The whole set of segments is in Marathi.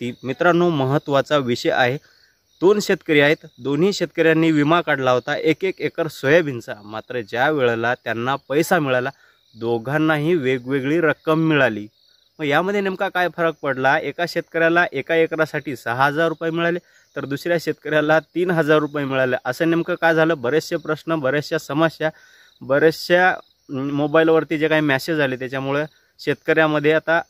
ती मित्रांनो महत्त्वाचा विषय आहे दोन शेतकरी आहेत दोन्ही शेतकऱ्यांनी विमा काढला होता एक एक एकर सोयाबीनचा मात्र ज्या वेळेला त्यांना पैसा मिळाला दोघांनाही वेगवेगळी रक्कम मिळाली मग यामध्ये नेमका काय फरक पडला एका शेतकऱ्याला एका एकरासाठी सहा हजार रुपये मिळाले तर दुसऱ्या शेतकऱ्याला तीन हजार रुपये मिळाले असं नेमकं काय झालं बरेचसे प्रश्न बऱ्याचशा समस्या बऱ्याचशा मोबाईलवरती जे काही मॅसेज आले त्याच्यामुळे शेतकऱ्यामध्ये आता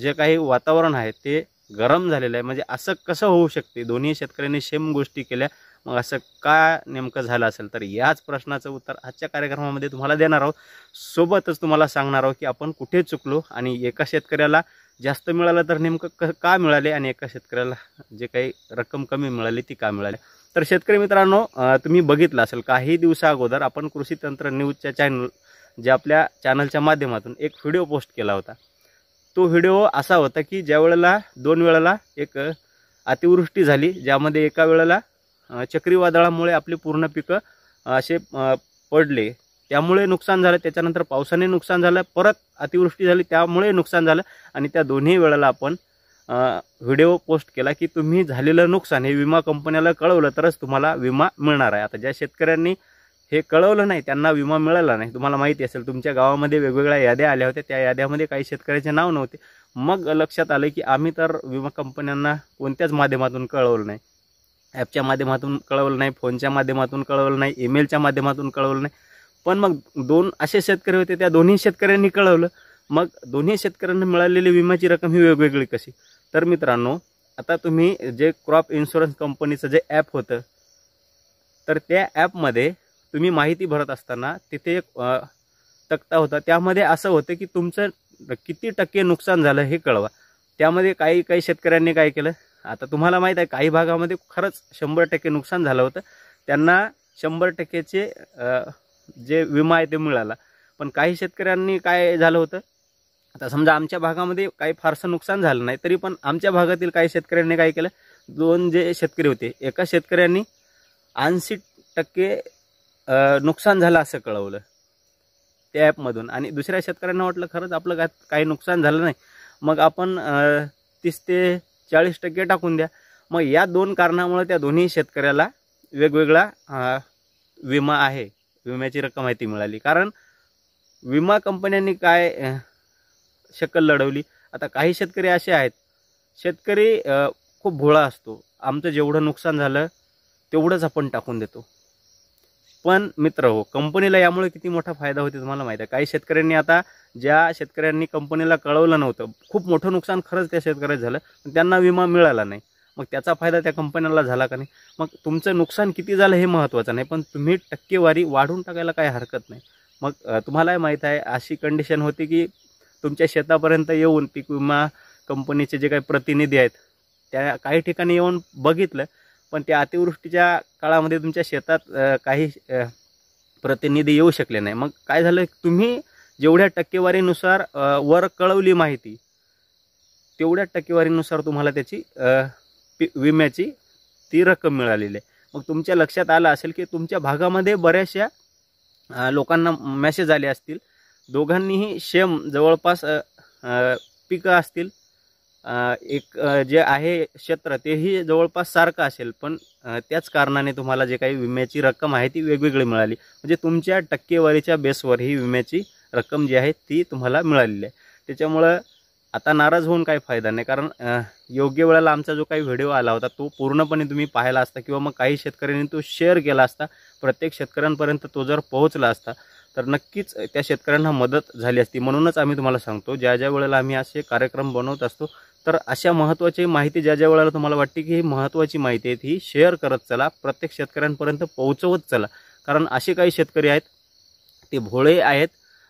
जे काही वातावरण आहे ते गरम झालेलं आहे म्हणजे असं कसं होऊ शकते दोन्ही शेतकऱ्यांनी सेम गोष्टी केल्या मग असं का नेमकं झालं असेल तर याच प्रश्नाचं उत्तर आजच्या कार्यक्रमामध्ये तुम्हाला देणार आहोत सोबतच तुम्हाला सांगणार आहोत की आपण कुठे चुकलो आणि एका शेतकऱ्याला जास्त मिळालं तर नेमकं का मिळाले आणि एका शेतकऱ्याला जे काही रक्कम कमी मिळाली ती का मिळाली तर शेतकरी मित्रांनो तुम्ही बघितलं असेल काही दिवसा अगोदर आपण कृषी तंत्र न्यूजच्या चॅनल जे आपल्या चॅनलच्या माध्यमातून एक व्हिडिओ पोस्ट केला होता तो व्हिडिओ असा होता की ज्या वेळेला दोन वेळेला एक अतिवृष्टी झाली ज्यामध्ये एका वेळेला चक्रीवादळामुळे आपली पूर्ण पिकं असे पडले त्यामुळे नुकसान झालं त्याच्यानंतर पावसाने नुकसान झालं परत अतिवृष्टी झाली त्यामुळे नुकसान झालं आणि त्या दोन्ही वेळेला आपण व्हिडिओ पोस्ट केला की तुम्ही झालेलं नुकसान हे विमा कंपन्याला कळवलं तरच तुम्हाला विमा मिळणार आहे आता ज्या शेतकऱ्यांनी हे कळवलं नाही त्यांना विमा मिळाला नाही तुम्हाला माहिती असेल तुमच्या गावामध्ये वेगवेगळ्या याद्या आल्या होत्या त्या याद्यामध्ये काही शेतकऱ्याचे नाव नव्हते मग लक्षात आलं की आम्ही तर विमा कंपन्यांना कोणत्याच माध्यमातून कळवलं नाही ॲपच्या माध्यमातून कळवलं नाही फोनच्या माध्यमातून कळवलं नाही ईमेलच्या माध्यमातून कळवलं नाही पण मग दोन असे शेतकरी होते त्या दोन्ही शेतकऱ्यांनी कळवलं मग दोन्ही शेतकऱ्यांना मिळालेली विम्याची रक्कम ही वेगवेगळी कशी तर मित्रांनो आता तुम्ही जे क्रॉप इन्शुरन्स कंपनीचं जे ॲप होतं तर त्या ॲपमध्ये तुम्ही माहिती भरत असताना तिथे एक तक्ता होता त्यामध्ये असं होतं की तुमचं किती टक्के नुकसान झालं हे कळवा त्यामध्ये काही काही शेतकऱ्यांनी काय केलं आता तुम्हाला माहीत आहे काही भागामध्ये खरंच शंभर टक्के नुकसान झालं होतं त्यांना शंभर टक्केचे जे विमा आहे ते मिळाला पण काही शेतकऱ्यांनी काय झालं होतं आता समजा आमच्या भागामध्ये काही फारसं नुकसान झालं नाही तरी पण आमच्या भागातील काही शेतकऱ्यांनी काय केलं दोन जे शेतकरी होते एका शेतकऱ्यांनी ऐंशी टक्के नुकसान झालं असं कळवलं त्या ॲपमधून आणि दुसऱ्या शेतकऱ्यांना वाटलं खरंच आपलं काय काही नुकसान झालं नाही मग आपण तीस ते चाळीस टक्के टाकून द्या मग या दोन कारणामुळे त्या दोन्ही शेतकऱ्याला वेगवेगळा विमा आहे विम्याची रक्कम आहे ती मिळाली कारण विमा कंपन्यांनी काय शकल लढवली आता काही शेतकरी असे आहेत शेतकरी खूप भोळा असतो आमचं जेवढं नुकसान झालं तेवढंच आपण टाकून देतो पण मित्र हो कंपनीला यामुळे किती मोठा फायदा होते तुम्हाला माहीत आहे काही शेतकऱ्यांनी आता ज्या शेतकऱ्यांनी कंपनीला कळवलं नव्हतं खूप मोठं नुकसान खरंच त्या शेतकऱ्याचं झालं पण त्यांना विमा मिळाला नाही मग त्याचा फायदा त्या कंपन्याला झाला का नाही मग तुमचं नुकसान किती झालं हे महत्त्वाचं नाही पण तुम्ही टक्केवारी वाढून टाकायला काही हरकत नाही मग तुम्हालाही माहीत आहे अशी कंडिशन होती की तुमच्या शेतापर्यंत येऊन पीक विमा कंपनीचे जे काही प्रतिनिधी आहेत त्या काही ठिकाणी येऊन बघितलं पण त्या अतिवृष्टीच्या काळामध्ये तुमच्या शेतात काही प्रतिनिधी येऊ शकले नाही मग काय झालं तुम्ही जेवढ्या टक्केवारीनुसार वर कळवली माहिती तेवढ्या टक्केवारीनुसार तुम्हाला त्याची विम्याची ती रक्कम मिळालेली आहे मग तुमच्या लक्षात आलं असेल की तुमच्या भागामध्ये बऱ्याचशा लोकांना मेसेज आले असतील दोघांनीही शेम जवळपास पिकं असतील एक जे आहे क्षेत्र तेही जवळपास सारखं असेल पण त्याच कारणाने तुम्हाला जे काही विम्याची रक्कम आहे ती वेगवेगळी मिळाली म्हणजे तुमच्या टक्केवारीच्या बेसवर ही विम्याची रक्कम जी आहे ती तुम्हाला मिळालेली आहे त्याच्यामुळं आता नाराज होऊन काही फायदा नाही कारण योग्य वेळेला आमचा जो काही व्हिडिओ आला होता तो पूर्णपणे तुम्ही पाहिला असता किंवा मग काही शेतकऱ्यांनी तो शेअर केला असता प्रत्येक शेतकऱ्यांपर्यंत तो जर पोहोचला असता तर नक्कीच त्या शेतकऱ्यांना मदत झाली असती म्हणूनच आम्ही तुम्हाला सांगतो ज्या ज्या वेळेला आम्ही असे कार्यक्रम बनवत असतो तर अशा महत्त्वाची माहिती ज्या ज्या वेळेला तुम्हाला वाटते की ही महत्त्वाची माहिती आहे ही शेअर करत चला प्रत्येक शेतकऱ्यांपर्यंत पोहोचवत चला कारण असे काही शेतकरी आहेत ते भोळे आहेत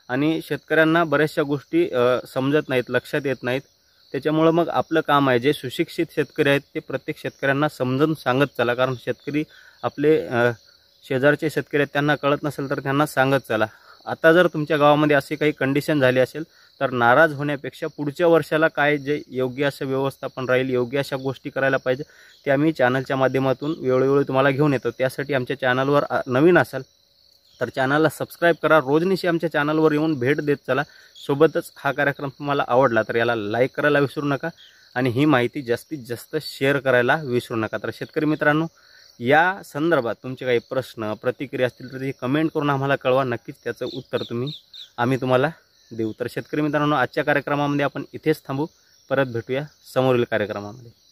आणि शेतकऱ्यांना बऱ्याचशा गोष्टी समजत नाहीत लक्षात येत नाहीत त्याच्यामुळं मग आपलं काम आहे जे सुशिक्षित शेतकरी आहेत ते प्रत्येक शेतकऱ्यांना समजून सांगत चला कारण शेतकरी आपले शेजारचे शेतकरी आहेत त्यांना कळत नसेल तर त्यांना सांगत चला आता जर तुमच्या गावामध्ये अशी काही कंडिशन झाली असेल तर नाराज होण्यापेक्षा पुढच्या वर्षाला काय जे योग्य असं व्यवस्थापन राहील योग्य अशा गोष्टी करायला पाहिजे ते आम्ही चॅनलच्या माध्यमातून वेळोवेळी तुम्हाला घेऊन येतो त्यासाठी आमच्या चॅनलवर नवीन असाल तर चॅनलला सबस्क्राईब करा रोजनिशी आमच्या चॅनलवर येऊन भेट देत चला सोबतच हा कार्यक्रम तुम्हाला आवडला तर याला लाईक करायला विसरू नका आणि ही माहिती जास्तीत जास्त शेअर करायला विसरू नका तर शेतकरी मित्रांनो या संदर्भात तुमचे काही प्रश्न प्रतिक्रिया असतील तर ते कमेंट करून आम्हाला कळवा नक्कीच त्याचं उत्तर तुम्ही आम्ही तुम्हाला देऊ तर शेतकरी मित्रांनो आजच्या कार्यक्रमामध्ये आपण इथेच थांबू परत भेटूया समोरील कार्यक्रमामध्ये